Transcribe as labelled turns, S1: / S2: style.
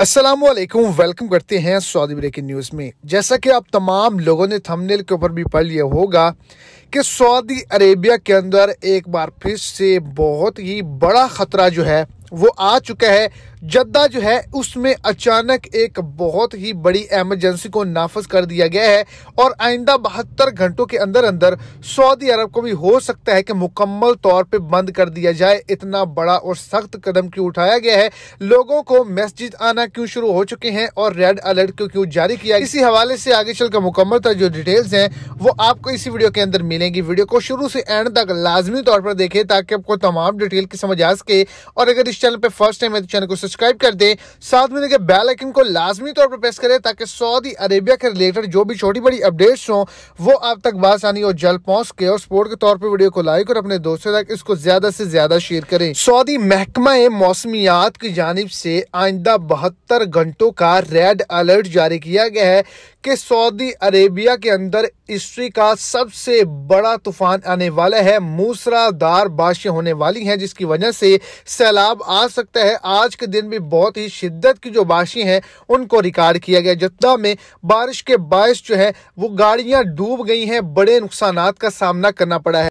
S1: Aslam welcome करते हैं Saudi breaking news में जैसा कि आप तमाम लोगों ने थंबनेल के ऊपर भी पढ़ लिया होगा कि सऊदी अरेबिया के अंदर एक बार फिर से बहुत ही बड़ा ख़तरा जो है वो आ चुका है जद्दा जो है उसमें अचानक एक बहुत ही बड़ी एमरजेंसी को नाफज कर दिया गया है और आइंदा बहत्तर घंटों के अंदर अंदर सऊदी अरब को भी हो सकता है कि मुकम्मल तौर पे बंद कर दिया जाए इतना बड़ा और सख्त कदम क्यों उठाया गया है लोगों को मस्जिद आना क्यों शुरू हो चुके हैं और रेड अलर्ट क्यों क्यों जारी किया इसी हवाले से आगे चलकर मुकम्मल तरह जो डिटेल्स हैं वो आपको इसी वीडियो के अंदर मिलेंगी वीडियो को शुरू से एंड तक लाजमी तौर पर देखें ताकि आपको तमाम डिटेल की समझ आ सके और अगर इस चैनल पे फर्स्ट टाइम है तो चैनल को सब्सक्राइब कर दें साथ में देखिए बेल आइकन को लाजमी तौर पर प्रेस करें ताकि सऊदी अरेबिया के रिलेटेड जो भी छोटी बड़ी अपडेट्स हों वो आप तक बासानी और जल्द पहुंच के और सपोर्ट के तौर पर वीडियो को लाइक और अपने दोस्तों तक इसको ज्यादा से ज्यादा शेयर करें सऊदी महकमा मौसमियात की जानब से आइंदा बहत्तर घंटों का रेड अलर्ट जारी किया गया है कि सऊदी अरेबिया के अंदर हिस्ट्री का सबसे बड़ा तूफान आने वाला है मूसरादार बारिशें होने वाली हैं जिसकी वजह से सैलाब आ सकता है आज के दिन भी बहुत ही शिद्दत की जो बाशी हैं उनको रिकॉर्ड किया गया जद्दा में बारिश के बायस जो है वो गाड़ियां डूब गई हैं बड़े नुकसान का सामना करना पड़ा है